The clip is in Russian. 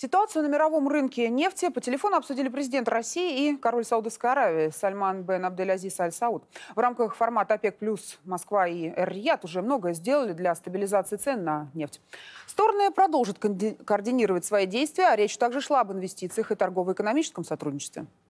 Ситуацию на мировом рынке нефти по телефону обсудили президент России и король Саудовской Аравии Сальман бен Абделязис Аль Сауд. В рамках формата ОПЕК плюс Москва и эр уже многое сделали для стабилизации цен на нефть. Стороны продолжат координировать свои действия, а речь также шла об инвестициях и торгово-экономическом сотрудничестве.